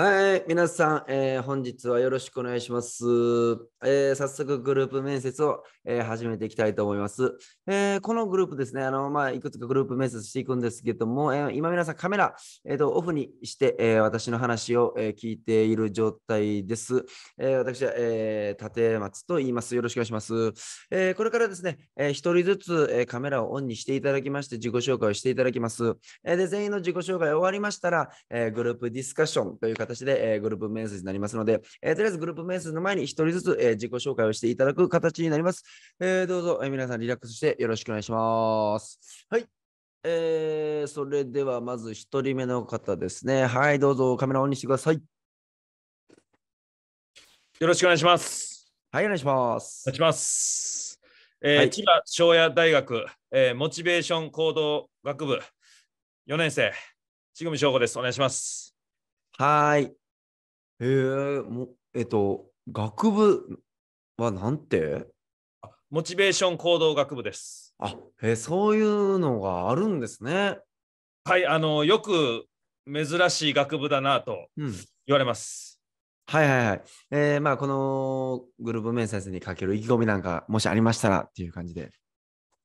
はい、皆さん、えー、本日はよろしくお願いします。えー、早速、グループ面接を、えー、始めていきたいと思います。えこのグループですね、あのまあ、いくつかグループ面接していくんですけども、え今皆さんカメラ、えーと、オフにして、え私の話を、え聞いている状態です。え私は、え立松と言います。よろしくお願いします。えこれからですね、え1人ずつ、えカメラをオンにしていただきまして、自己紹介をしていただきます。えで全員の自己紹介終わりましたら、えグループディスカッションという形形で、えー、グループ面接になりますので、えー、とりあえずグループ面接の前に一人ずつ、えー、自己紹介をしていただく形になります。えー、どうぞ、えー、皆さんリラックスしてよろしくお願いします。はい。えー、それではまず一人目の方ですね。はい、どうぞカメラオンにしてください。よろしくお願いします。はい、お願いします。お願いします。えー、はい、千葉庄屋大学、えー、モチベーション行動学部4年生、千組翔しです。お願いします。はい。えー、もえっと、学部はなんてモチベーション行動学部です。あ、えー、そういうのがあるんですね。はい、あの、よく珍しい学部だなと言われます。うん、はいはいはい。えー、まあ、このグループ面接にかける意気込みなんか、もしありましたらっていう感じで。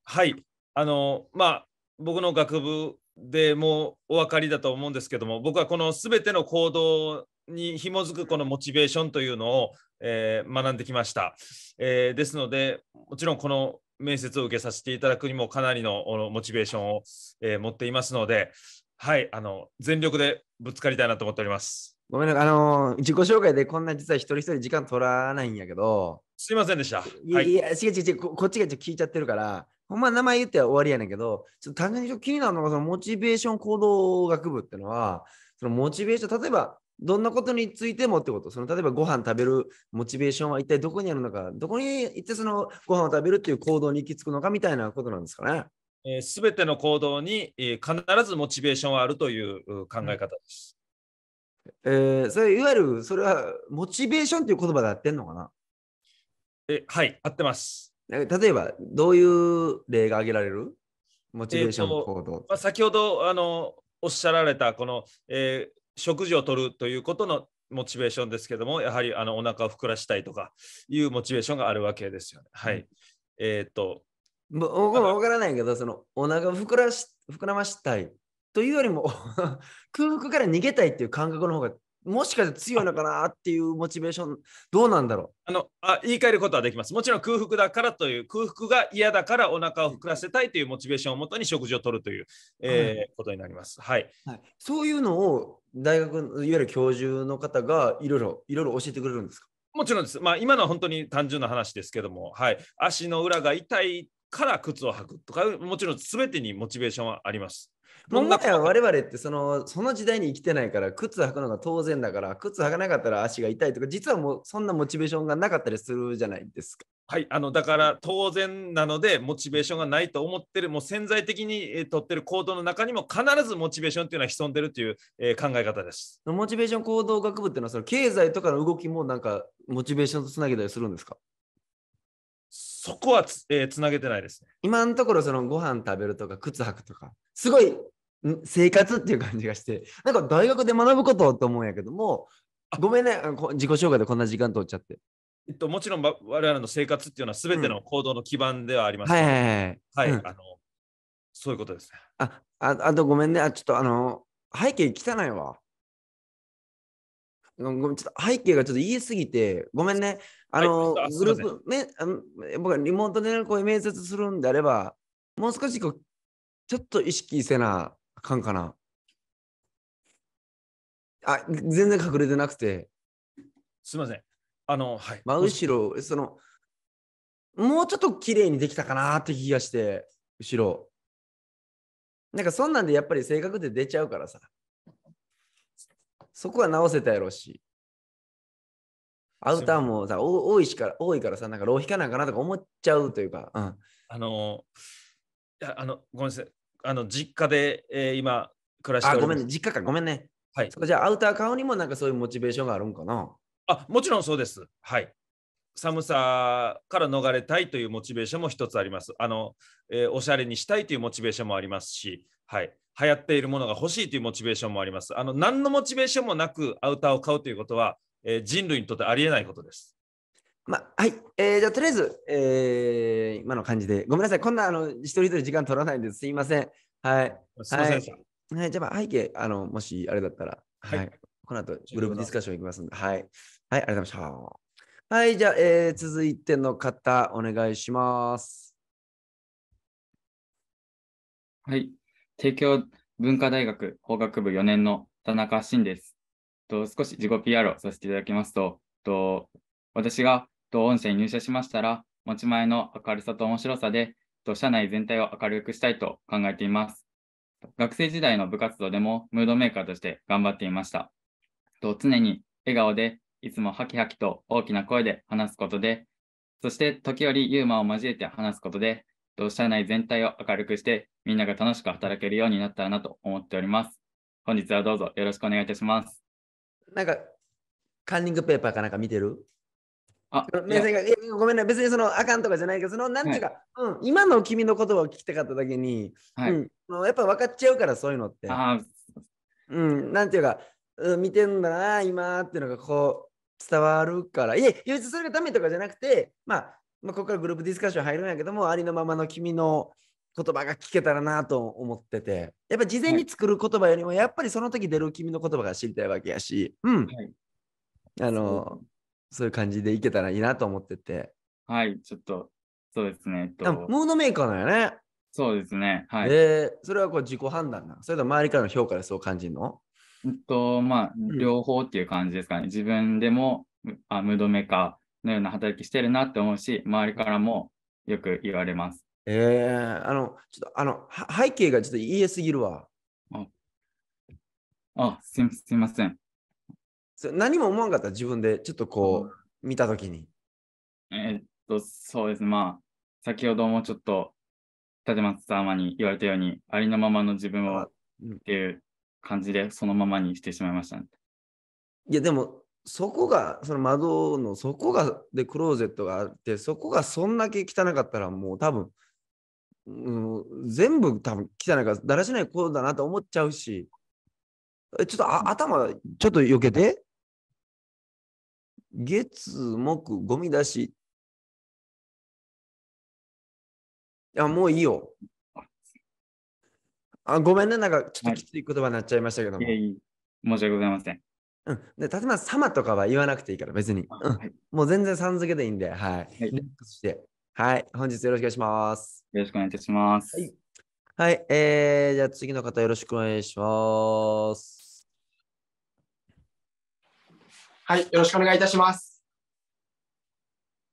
はい。あの、まあ、僕の学部でもうお分かりだと思うんですけども僕はこの全ての行動に紐づくこのモチベーションというのを、えー、学んできました、えー、ですのでもちろんこの面接を受けさせていただくにもかなりのモチベーションを、えー、持っていますのではいあの全力でぶつかりたいなと思っておりますごめんなあの自己紹介でこんな実は一人一人時間取らないんやけどすいませんでした、い、や違う違う違うこっちが聞いちゃってるからほん名前言って終わりやねんけど、ちょっと単純に気になるのが、そのモチベーション行動学部っていうのは、そのモチベーション、例えば、どんなことについてもってこと、その例えばご飯食べるモチベーションは一体どこにあるのか、どこに行ってそのご飯を食べるっていう行動に行き着くのかみたいなことなんですかね。す、え、べ、ー、ての行動に、えー、必ずモチベーションはあるという考え方です。うん、えー、それいわゆるそれはモチベーションという言葉で合ってんのかなえはい、合ってます。例えば、どういう例が挙げられるモチベーション行動、えーまあ、先ほどあのおっしゃられたこの、えー、食事をとるということのモチベーションですけどもやはりあのお腹を膨らしたいとかいうモチベーションがあるわけですよね。はい。うん、えー、っと。僕も分からないけどそのお腹を膨らし膨らましたいというよりも 空腹から逃げたいっていう感覚の方がもしかして強いのかなっていうモチベーション、どうなんだろうあのあ言い換えることはできます。もちろん空腹だからという、空腹が嫌だからお腹を膨らせたいというモチベーションをもとに食事をとるという、えーことになります。はい、はい、そういうのを大学、いわゆる教授の方がいろいろいろいろ教えてくれるんですかもちろんです。まあ、今のは本当に単純な話ですけども、はい、足の裏が痛いから靴を履くとか、もちろん全てにモチベーションはあります。もは我々ってそのその時代に生きてないから靴履くのが当然だから靴履かなかったら足が痛いとか実はもうそんなモチベーションがなかったりするじゃないですか。はいあのだから当然なのでモチベーションがないと思ってるもう潜在的に、えー、取ってる行動の中にも必ずモチベーションっていうのは潜んでるという、えー、考え方です。モチベーション行動学部っていうのはその経済とかの動きもなんかモチベーションとつなげたりするんですかそこはつ,、えー、つなげてないですね。今のところそのご飯食べるとか靴履くとかすごい生活っていう感じがして、なんか大学で学ぶことと思うんやけども、ごめんね、自己紹介でこんな時間通っちゃって。えっと、もちろん我々の生活っていうのは全ての行動の基盤ではあります、ね、うん、はいはいはい。はい、うん、あのそういうことですね。あ、ああとごめんね、あちょっとあの、背景汚いわ。ごめんちょっと背景がちょっと言いすぎて、ごめんね。あの、はい、グループ、ね、あの僕はリモートでこう面接するんであれば、もう少しこう、ちょっと意識せなかんかな。あ、全然隠れてなくて。すみません。あの、はい。真後ろ、その、もうちょっと綺麗にできたかなって気がして、後ろ。なんかそんなんでやっぱり性格で出ちゃうからさ。そこは直せたやろうし。アウターもさ、多いしから、多いからさ、なんか浪費かなんかなとか思っちゃうというか。うん、あのいや、あの、ごめんなさい。あの実家で、えー、今暮らしてあ、ごめんね、実家か、ごめんね。はい。そじゃあ、アウター買うにもなんかそういうモチベーションがあるんかなあ、もちろんそうです。はい。寒さから逃れたいというモチベーションも一つあります。あの、えー、おしゃれにしたいというモチベーションもありますし、はい。流行っているものが欲しいというモチベーションもあります。あの、何のモチベーションもなくアウターを買うということは、えー、人類にとってありえないことです。まあ、はい。えー、じゃあ、とりあえず、えー、今の感じで。ごめんなさい。こんな、あの、一人一人時間取らないんです。すいません。はい。すません、はいじゃあ、まあ、背景、あの、もし、あれだったら、はい。はい、この後、グループディスカッションいきますんで、はい。はい。ありがとうございました。はい。じゃあ、えー、続いての方、お願いします。はい。帝京文化大学法学部4年の田中慎です。と少し自己 PR をさせていただきますと、と私が同音声に入社しましたら、持ち前の明るさと面白さで、社内全体を明るくしたいと考えています。学生時代の部活動でもムードメーカーとして頑張っていました。常に笑顔で、いつもハキハキと大きな声で話すことで、そして時折ユーマを交えて話すことで、社内全体を明るくして、みんなが楽しく働けるようになったらなと思っております。本日はどうぞよろしくお願いいたします。なんか、カンニングペーパーかなんか見てるあ目線がごめんね、別にそのあかんとかじゃないけど、そのなんていうか、はい、うん、今の君の言葉を聞きたかっただけに、はいうん、やっぱ分かっちゃうから、そういうのって。あうん、なんていうか、うん、見てんだな、今っていうのがこう伝わるから。いえ、唯一それがダメとかじゃなくて、まあ、まあ、ここからグループディスカッション入るんやけども、ありのままの君の言葉が聞けたらなと思ってて、やっぱ事前に作る言葉よりも、やっぱりその時出る君の言葉が知りたいわけやし、うん。はい、あの、そういう感じでいけたらいいなと思ってて。はい、ちょっと、そうですね。えっと、ムードメーカーなんやね。そうですね。はい。で、それはこう自己判断なそれと周りからの評価でそう感じるのえっと、まあ、両方っていう感じですかね。うん、自分でもあムードメーカーのような働きしてるなって思うし、周りからもよく言われます。ええー、あの、ちょっと、あの、背景がちょっと言えすぎるわ。あ、あすみません。何も思わんかった自分でちょっとこう、見たときに。えー、っと、そうですね。まあ、先ほどもちょっと、立松様に言われたように、ありのままの自分をっていう感じで、そのままにしてしまいました、ね、いや、でも、そこが、その窓の、そこが、で、クローゼットがあって、そこがそんだけ汚かったら、もう多分、うん、全部多分汚いから、だらしないことだなと思っちゃうし、ちょっと頭、ちょっとよけて。月、木、ゴミ出し。いや、もういいよ。あごめんね、なんかちょっときつい言葉になっちゃいましたけども。はい、い申し訳ございません。うん、で例えば、様とかは言わなくていいから、別に。うん、はい、もう全然さん付けでいいんで、はい。はい、して。はい、本日よろしくお願いします。よろしくお願いいたします。はい、はい、えー、じゃあ次の方よろしくお願いします。はい、よろしくお願いいたします。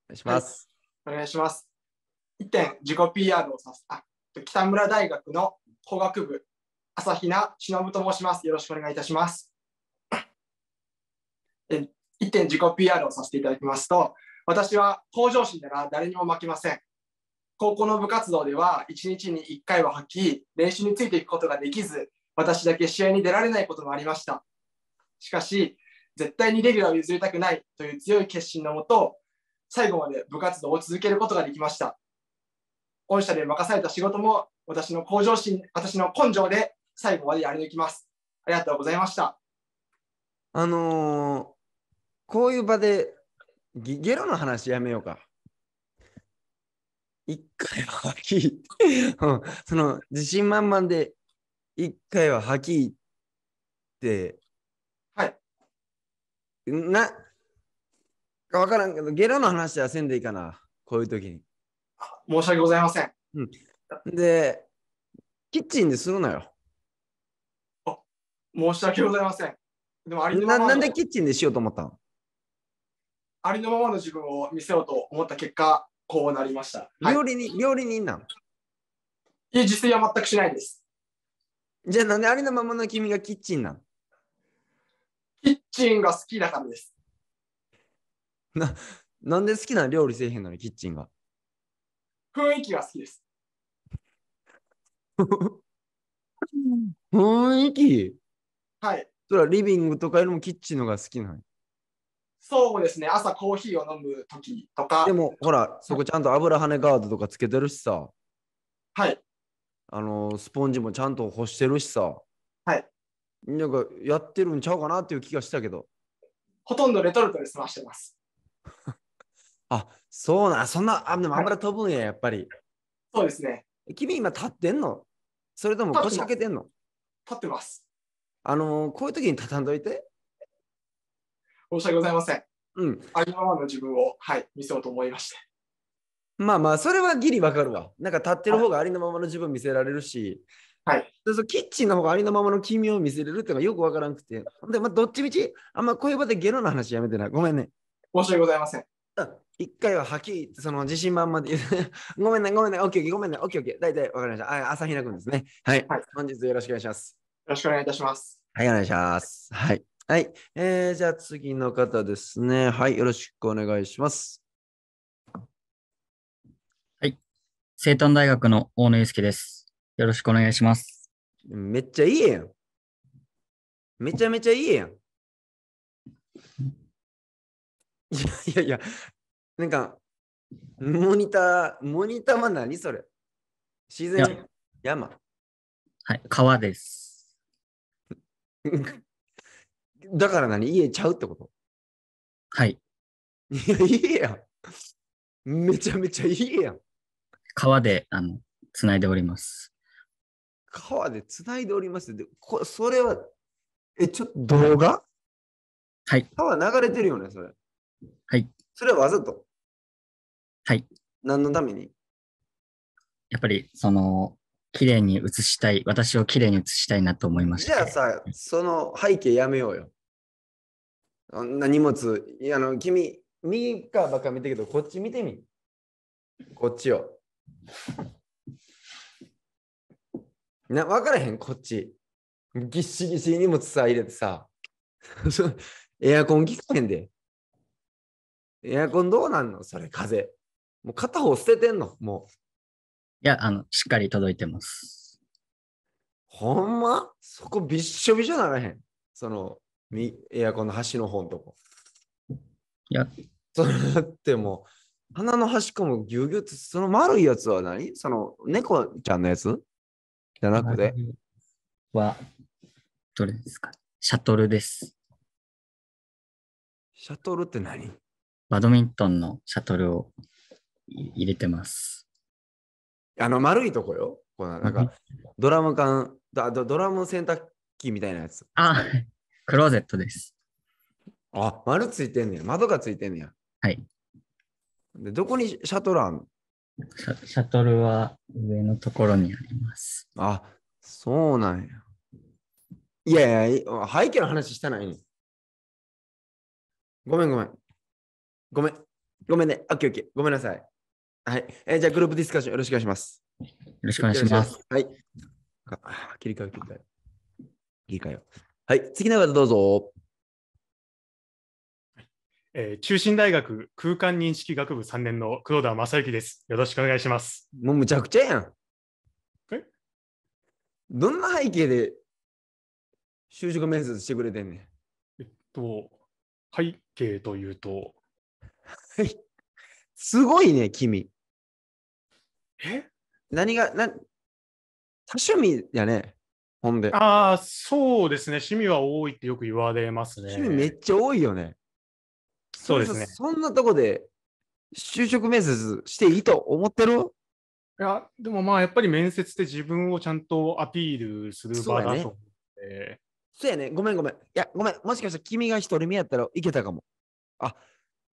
お願いします。はい、お願いします。一点、自己 PR をさす。あ、北村大学の工学部、朝比奈忍と申します。よろしくお願いいたします。え一点、自己 PR をさせていただきますと、私は向上心なら誰にも負けません。高校の部活動では1日に1回は吐き、練習についていくことができず、私だけ試合に出られないこともありました。しかし、絶対にレギュラーを譲りたくないという強い決心のもと、最後まで部活動を続けることができました。御社で任された仕事も私の向上心、私の根性で最後までやり抜きます。ありがとうございました。あのー、こういう場でゲロの話やめようか。一回は吐き、その自信満々で一回は吐きってな、わからんけど、ゲロの話はせんでいいかな、こういう時に。申し訳ございません。うん、で、キッチンでするのよ。あ申し訳ございません。でもありのままなんでキッチンでしようと思ったのありのままの自分を見せようと思った結果、こうなりました。料理人、はい、料理人なのいや、自炊は全くしないです。じゃあなんでありのままの君がキッチンなのキッチンが好きだからです。な、なんで好きな料理せえへんのに、キッチンが。雰囲気が好きです。雰囲気はい。それはリビングとかよりもキッチンのが好きなのそうですね、朝コーヒーを飲むときとか。でも、ほら、そこちゃんと油跳ねガードとかつけてるしさ。はい。あの、スポンジもちゃんと干してるしさ。はい。なんかやってるんちゃうかなっていう気がしたけど。ほとんどレトルトで済ましてます。あ、そうな、そんな、あでもあんまり飛ぶんや、やっぱり。そうですね。君今立ってんのそれとも腰掛けてんの立ってます。あのー、こういう時に畳んどいて。申し訳ございません。うん。ありのままの自分を、はい、見せようと思いまして。まあまあ、それはギリわかるわ。なんか立ってる方がありのままの自分見せられるし、はい、そうキッチンの方がありのままの君を見せれるっていうのがよくわからなくて。で、まあ、どっちみち、あんまこういう場でゲロの話やめてない。ごめんね。申し訳ございません。一回ははっきりその自信満々で ごめんね、ごめんね、オッケー、ごめんね、オッケー、オッケー、大体わかりました。あ、朝比奈君ですね、はい。はい。本日よろしくお願いします。よろしくお願いいたします。はい、お願いします。はい。はい。えー、じゃあ次の方ですね。はい、よろしくお願いします。はい。生誕大学の大野祐介です。よろしくお願いします。めっちゃいいやん。めちゃめちゃいいやん。いやいやいや、なんか、モニター、モニターは何それ自然、山。はい、川です。だから何家ちゃうってことはい。いや、いいやん。めちゃめちゃいいやん。川で、あの、つないでおります。川でつないでおりますでこそれは、え、ちょっと動画はい。川流れてるよね、それ。はい。それはわざと。はい。何のためにやっぱり、その、綺麗に写したい、私を綺麗に写したいなと思いました。じゃあさ、その背景やめようよ。あんな荷物、いやあの君、右かばっか見てけど、こっち見てみ。こっちを。な分からへん、こっち。ぎっしぎし荷物さ、入れてさ。エアコン効かへんで。エアコンどうなんのそれ、風。もう片方捨ててんのもう。いや、あの、しっかり届いてます。ほんまそこびっしょびしょならへん。その、みエアコンの端の方のとこ。いや。それだってもう、鼻の端っこもぎゅうぎゅうって、その丸いやつは何その、猫ちゃんのやつ7個で。は、どれですかシャトルです。シャトルって何バドミントンのシャトルを入れてます。あの丸いとこよ。このなんかドラム缶ド、ドラム洗濯機みたいなやつ。あ、クローゼットです。あ、丸ついてんねや。窓がついてんねや。はい。で、どこにシャトルあんシャトルは上のところにあります。あ、そうなんや。いやいや、背景の話したないね。ごめんごめん。ごめん。ごめんね。オッケーオッケー。ごめんなさい。はい。えー、じゃあグループディスカッションよろしくお願いします。よろしくお願いします。はい。切り替え、切り替え。切り替えよはい。次の方どうぞ。えー、中心大学空間認識学部3年の黒田正幸です。よろしくお願いします。もうむちゃくちゃやん。えどんな背景で就職面接してくれてんねん。えっと、背景というと。はい。すごいね、君。え何が、な、多趣味やね。ほんで。ああ、そうですね。趣味は多いってよく言われますね。趣味めっちゃ多いよね。そうですね。そんなとこで就職面接していいと思ってるいや、でもまあ、やっぱり面接で自分をちゃんとアピールする場だと思って。そうやね。ごめんごめん。いや、ごめん。もしかしたら君が一人目やったらいけたかも。あ、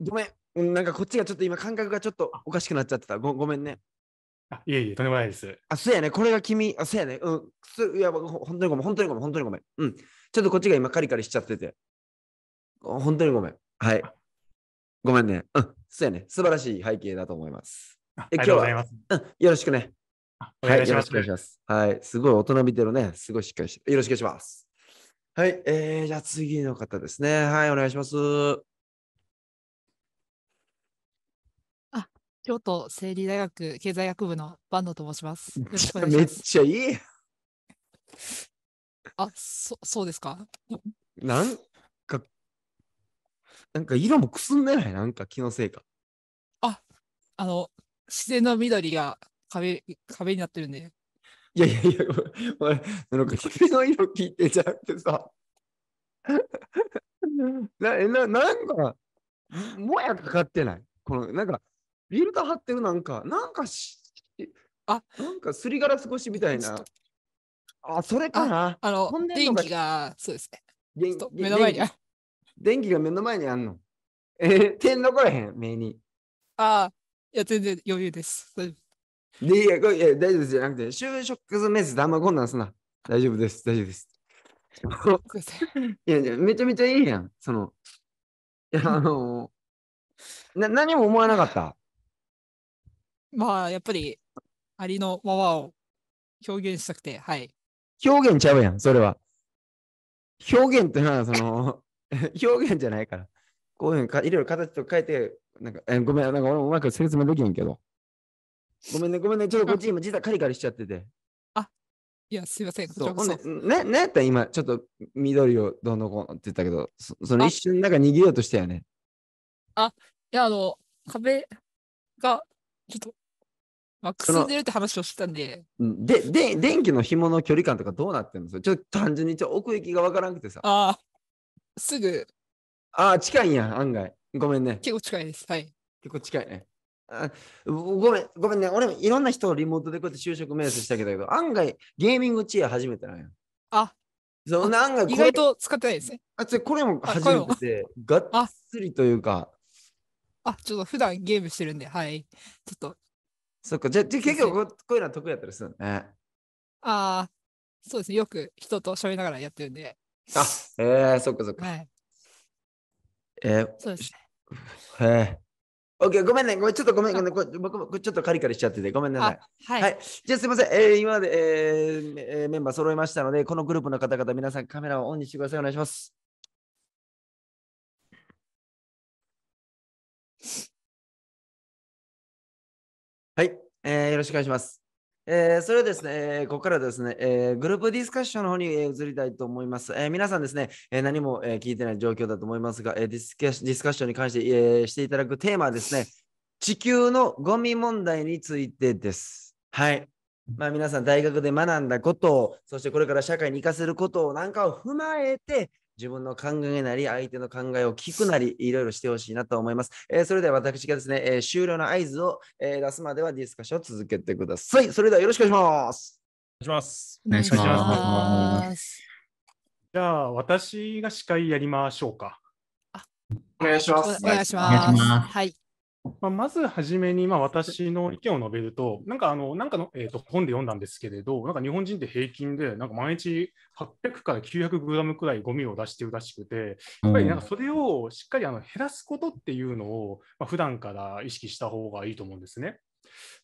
ごめん。なんかこっちがちょっと今感覚がちょっとおかしくなっちゃってた。ごごめんね。あ、いえいえ、とんでもないです。あ、そうやね。これが君、あ、そうやね。うん。すいや、本当にごめん。本当にごめん。本当にごめん。うん。ちょっとこっちが今カリカリしちゃってて。本当にごめん。はい。ごめんね。うん、そうやね。素晴らしい背景だと思います。え今日は、うん、よろしくね。はい、よろしくお願いします。はい、すごい大人びてるね。すごいしっかりして。よろしくお願いします。はい、えー、じゃあ次の方ですね。はい、お願いします。あ、京都整理大学経済学部の坂東と申します。ますめっちゃいい。あ、そそうですか。なんなんか色もくすんでないなんか気のせいか。あ、あの、自然の緑が壁、壁になってるんで。いやいやいや、お前、なんか光の色聞いてじゃなてさ。な、な、なんか、もやかかってない。この、なんか、ビルド張ってるなんか、なんかし、あなんかすりガラス越しみたいな。あ、それかなあの、電気が、そうですね。目の前にあ電気が目の前にあんの。えー、点残らへん、目に。ああ、いや、全然余裕です。大丈夫でいや、これいや大丈夫ですじゃなくて、就職面接あんまこんなんすな。大丈夫です、大丈夫です。いやいや、めちゃめちゃいいやん。その、いや、あのー、な、何も思わなかった。まあ、やっぱり、ありのままを表現したくて、はい。表現ちゃうやん、それは。表現ってのは、その、表現じゃないから。こういうふうにかいろいろ形と変えて、なんか、えごめん、なんか俺もうまく説明できへんけど。ごめんね、ごめんね、ちょっとこっち今実はカリカリしちゃってて。あ、いや、すいません。そうほんで、ね、ねって今、ちょっと緑をどんどんこうって言ったけど、そその一瞬なんか逃げようとしたよね。あ、いや、あの、壁が、ちょっと、まあ、くすんでるって話をしてたんで。で、で、電気の紐の距離感とかどうなってんのちょっと単純にちょ奥行きがわからなくてさ。ああ。すぐ。ああ、近いんや、案外。ごめんね。結構近いです。はい。結構近いね。あごめん、ごめんね。俺もいろんな人をリモートでこうやって就職目指したけど、案外ゲーミングチェア初めてなんや。あそんな案外意外と使ってないですね。あ、これも初めてで、がっつりというか。あ、ちょっと普段ゲームしてるんで、はい。ちょっと。そっか、じゃあ結局、こういうのは得意やったりするね。ああ、そうですね。よく人と喋りながらやってるんで。あ、えー、そっかそっか。はい。えー、そうですね。えーオッケーごめんね、ごめん、ちょっとごめん、ごめん、こちょっとカリカリしちゃってて、ごめんなさい。はい、はい、じゃあすみません、えー、今まで、えー、メンバー揃いましたので、このグループの方々、皆さんカメラをオンにしてください。お願いします。はい、えー、よろしくお願いします。えー、それですね、えー、ここからですね、えー、グループディスカッションの方に、え移りたいと思います。え皆さんですね、え何も、え聞いてない状況だと思いますが、えディスカッションに関して、えしていただくテーマはですね、地球のゴミ問題についてです。はい。まあ、皆さん大学で学んだことを、そしてこれから社会に生かせることをなんかを踏まえて、自分の考えなり、相手の考えを聞くなり、いろいろしてほしいなと思います。えー、それでは私がですね、えー、終了の合図を、えー、出すまではディスカッションを続けてください。それではよろしくお願いします。お願いします。お願いします。じゃあ、私が司会やりましょうか。お願いします。お願いします。はい。まあ、まずはじめに、まあ、私の意見を述べると、なんかあのなんかの、えー、と本で読んだんですけれど、なんか日本人って平均で、なんか毎日800から900グラムくらいゴミを出してるらしくて、やっぱりなんかそれをしっかりあの減らすことっていうのを、まあ、普段から意識した方がいいと思うんですね。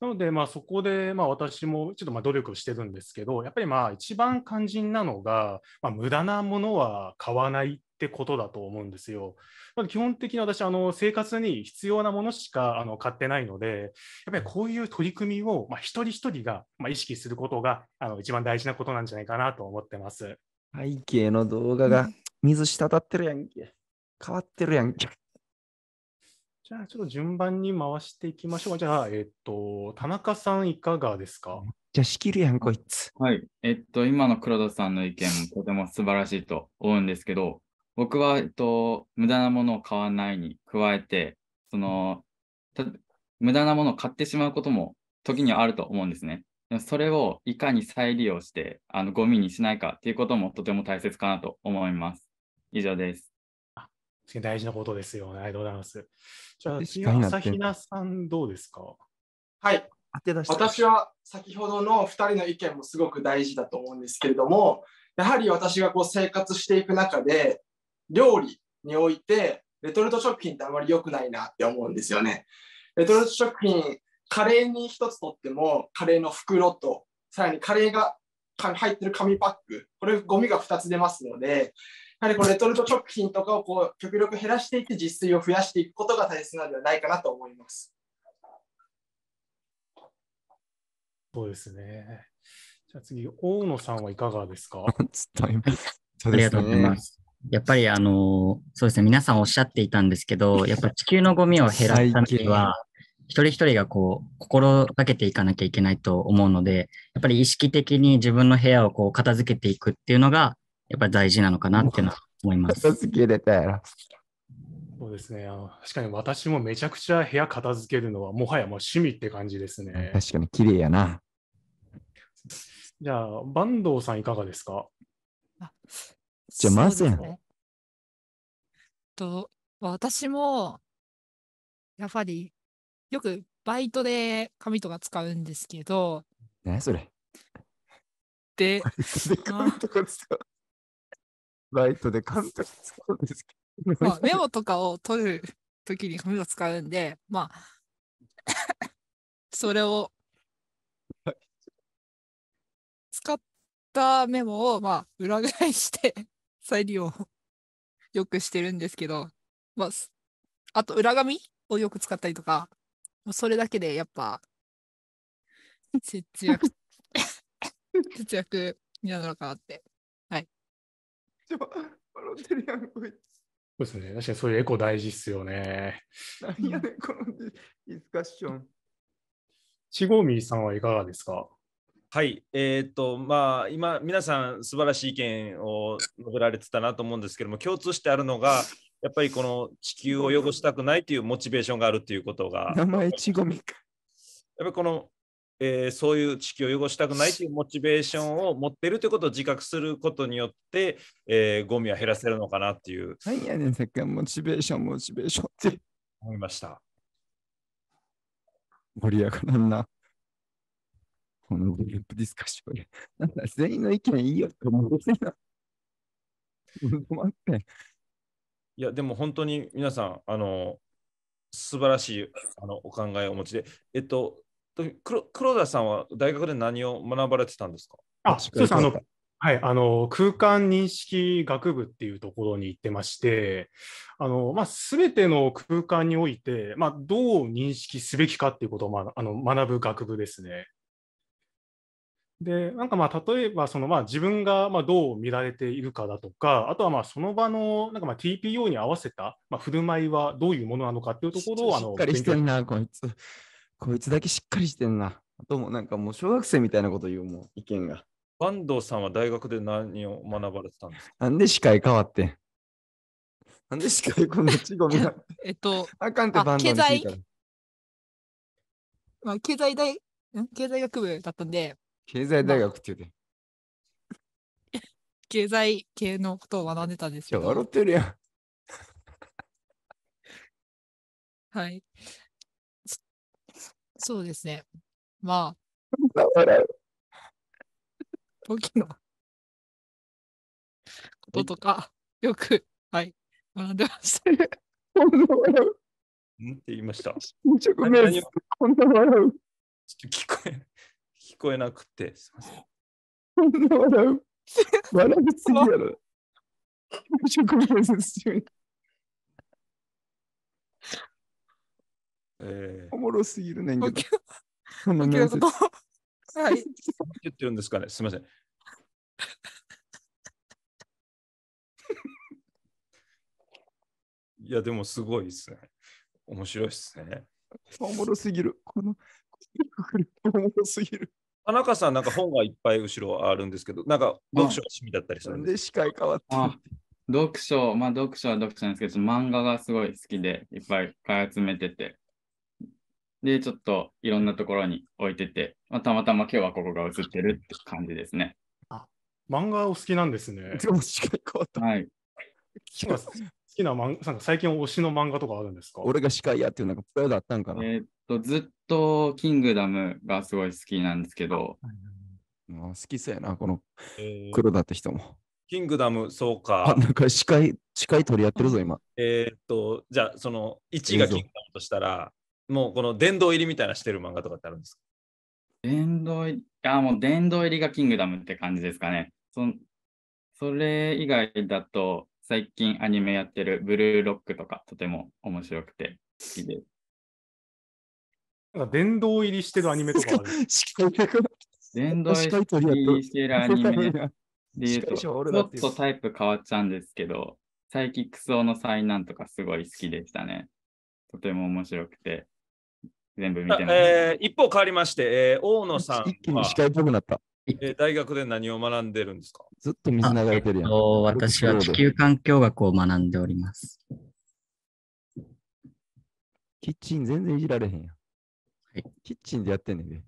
なので、まあ、そこで、まあ、私もちょっとまあ努力をしてるんですけど、やっぱりまあ一番肝心なのが、まあ、無駄なものは買わないってことだと思うんですよ。まあ、基本的に私あの生活に必要なものしかあの買ってないのでやっぱりこういう取り組みを、まあ、一人一人が、まあ、意識することがあの一番大事なことなんじゃないかなと思ってます。背景の動画が水滴ってるやんけ。変わってるやんけ。じゃあちょっと順番に回していきましょう。じゃあ、えっ、と、田中さんいかがですかじゃあ仕切るやん、こいつ。はい。えっと、今の黒田さんの意見もとても素晴らしいと思うんですけど、僕は、えっと、無駄なものを買わないに加えて、その、無駄なものを買ってしまうことも時にはあると思うんですね。それをいかに再利用して、あの、ゴミにしないかっていうこともとても大切かなと思います。以上です。あ大事なことですよね。ありがとうございます。じゃあ、次は朝比奈さん、どうですかはい。私は先ほどの2人の意見もすごく大事だと思うんですけれども、やはり私がこう生活していく中で、料理においてレトルト食品ってあまり良くないなって思うんですよね。レトルト食品カレーに一つとってもカレーの袋とさらにカレーが入ってる紙パックこれゴミが2つ出ますのでやはりこうレトルト食品とかをこう極力減らしていって実炊を増やしていくことが大切なのではないかなと思います。そうですね。じゃあ次、大野さんはいかがですか ありがとうございます。やっぱりあの、そうですね、皆さんおっしゃっていたんですけど、やっぱ地球のゴミを減らすためには、一人一人がこう、心がけていかなきゃいけないと思うので、やっぱり意識的に自分の部屋をこう、片付けていくっていうのが、やっぱり大事なのかなっていうのは思います。片付けれたやらそうですねあの。確かに私もめちゃくちゃ部屋片付けるのは、もはやもう趣味って感じですね。確かに綺麗やな。じゃあ、坂東さんいかがですかじゃません。と私もやっぱりよくバイトで紙とか使うんですけど。何それで、紙とか使う。バイトで紙とか使うんですけど。まあ、メモとかを取るときに紙を使うんで、まあ、それを使ったメモを、まあ、裏返して再利用よくしてるんですけど、まあ、あと裏紙をよく使ったりとか、それだけでやっぱ節約、節約になるのかなって。はい。笑ってるやん、こいつ。そうですね。確かにそういうエコ大事っすよね。何やねん、このディスカッション。ちごみさんはいかがですかはい、えー、っと、まあ、今、皆さん、素晴らしい意見を述べられてたなと思うんですけども、共通してあるのが、やっぱりこの地球を汚したくないというモチベーションがあるということが。名前、ちごみか。やっぱりこの、えー、そういう地球を汚したくないというモチベーションを持っているということを自覚することによって、えー、ゴミは減らせるのかなっていう。何やねん、せっきモチベーション、モチベーションって。思いました。盛り上がらんな。このグループディスカッションで。なんか全員の意見いいよって思ってな。待って。いや、でも本当に皆さん、あの、素晴らしいあのお考えをお持ちで、えっと、黒田さんは大学で何を学ばれてたんですかあそうですあの、はい、あの空間認識学部っていうところに行ってまして、あのまあ、べての空間において、まあ、どう認識すべきかっていうことを、まあ、あの学ぶ学部ですね。でなんかまあ例えばそのまあ自分がまあどう見られているかだとかあとはまあその場のなんかまあ TPO に合わせたまあ振る舞いはどういうものなのかっていうところをあのしっかりしてんなこいつこいつだけしっかりしてんなあともなんかもう小学生みたいなこと言うもん意見が坂東さんは大学で何を学ばれてたんですかなんで司会変わってなんで司会こんなちごみな えっとあかんって坂東さんまあ、経済大経済学部だったんで経済大学って言うて。経済系のことを学んでたんですよ。笑ってるやん。はい。そうですね。まあ。笑う。時のこととか、よく、はい、学んでました。こんな笑う。んって言いました。くちゃ、こんな笑う。ちょっと聞こえ。聞こえなくて、すみません。笑う。笑すぎやろ。職 ー、おもろすぎるねんけど。そ面接。はい。言ってるんですかね。すみません。いや、でもすごいですね。面白いですね。おもろすぎる。この、おもろすぎる。田中さん、なんか本がいっぱい後ろあるんですけど、なんか読書が趣味だったりするんで。で、司会変わってあ。読書、まあ読書は読書なんですけど、漫画がすごい好きで、いっぱい買い集めてて、で、ちょっといろんなところに置いてて、まあ、たまたま今日はここが映ってるって感じですね。あ、漫画お好きなんですね。でも視界変わった。はい。好きな漫画、最近推しの漫画とかあるんですか俺が司会やっていうなんかプライドあったんかな。えー、ずっとキングダムがすごい好きなんですけど。あ好きそうやな、この黒だって人も。えーキングダム、そうか。あ、なんか司会、司会取り合ってるぞ、今。えっと、じゃあ、その1位がキングダムとしたら、もうこの殿堂入りみたいなしてる漫画とかってあるんですか殿堂入り、あ、もう殿堂入りがキングダムって感じですかね。そそれ以外だと、最近アニメやってるブルーロックとか、とても面白くて好きです。なんか殿堂入りしてるアニメとかある。殿堂入りしてるアニメで言うと、ちょっとタイプ変わっちゃうんですけど、サイキックスオの災難とかすごい好きでしたね。とても面白くて、全部見てます。えー、一方変わりまして、えー、大野さん。一気に司会っぽくなった。えー、大学で何を学んでるんですかずっと水流れてるやん、えっ私は地球環境学を学んでおります。キッチン全然いじられへんやん。はい、キッチンでやってんねんで。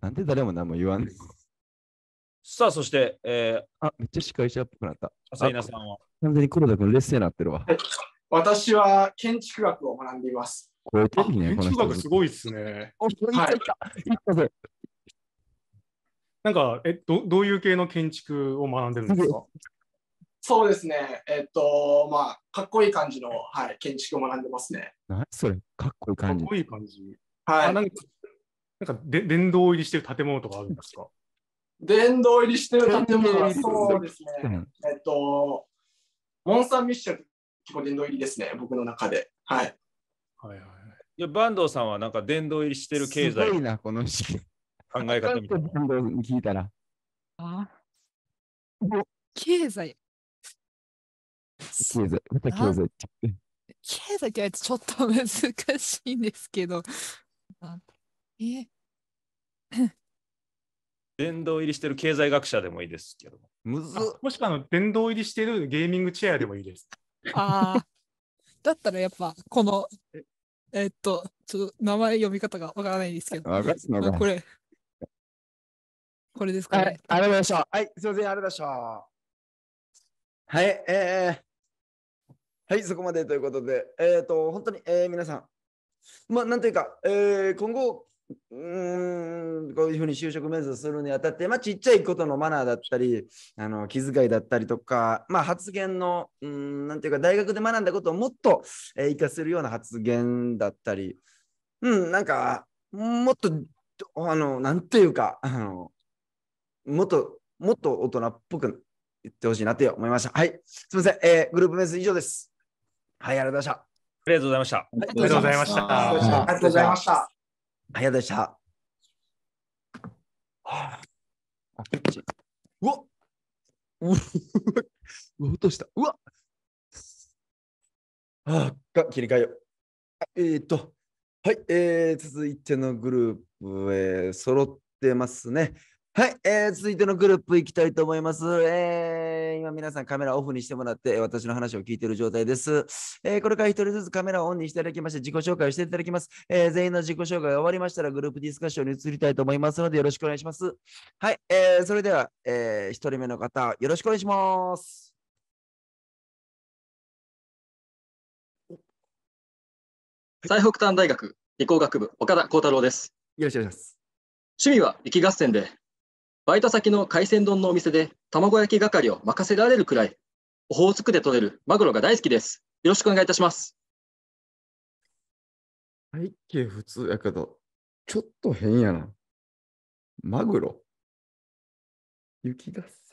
なんで誰も何も言わんねん。さあ、そして、えー、あ、めっちゃ司会者っぽくなった。朝比奈さんは。完全に黒田君、劣勢なってるわ、私は建築学を学んでいます。こね、建築学すごいっすね。お、はい、行った、行ったなんか、え、どどういう系の建築を学んでるんですかそうですね。えっと、まあ、かっこいい感じの、はい、建築を学んでますね。何それかっこいい感じ。かっこいい感じ。はい。なんか、なんかで電動入りしてる建物とかあるんですか電動入りしてる建物は、そうですね。えっと、モン・サン・ミッシェル、結構電動入りですね、僕の中で。はい。はいはい。いや、坂東さんはなんか電動入りしてる経済。すごいな、この考え方みたいな。聞いたら。あ経済。経済、また経済って。経済ってやつちょっと難しいんですけど、なえ 殿堂入りしてる経済学者でもいいですけど。むずもしくは殿堂入りしてるゲーミングチェアでもいいです。ああ。だったらやっぱこの、えー、っと、ちょっと名前読み方がわからないですけど。これ。これですか、ね、はい、ありがとうございました。はい、すみません、ありがとうございました。はい、えー、はい、そこまでということで、えっ、と、本当に、えー、皆さん、まあ、なんというか、えー、今後、うんこういうふうに就職面接するにあたって、まあ、ちっちゃいことのマナーだったりあの気遣いだったりとか、まあ、発言のうんなんていうか大学で学んだことをもっと生、えー、かせるような発言だったり、うん、なんかもっとあのなんていうかあのもっともっと大人っぽく言ってほしいなって思いました。はい、すみません、えー、グループ面接以上です。はい、ありがとうございました。ありがとうございました。ありがとうございました。ありがとうございました。ありがとうございました。はあ、うわ うわ、落とした。うわあが切り替えよう。えー、っと、はい、えー、続いてのグループ、えー、揃ってますね。はい、えー、続いてのグループいきたいと思います。えー、今皆さんカメラオフにしてもらって、私の話を聞いている状態です。えー、これから一人ずつカメラをオンにしていただきまして、自己紹介をしていただきます。えー、全員の自己紹介が終わりましたら、グループディスカッションに移りたいと思いますので、よろしくお願いします。はい、えー、それでは、えー、一人目の方、よろしくお願いします。最北端大学理工学部、岡田幸太郎です。よろしくお願いします。趣味は雪合戦で、バイト先の海鮮丼のお店で卵焼き係を任せられるくらい、オホーツクで取れるマグロが大好きです。よろしくお願いいたします。背景普通やけど、ちょっと変やな。マグロ雪だす。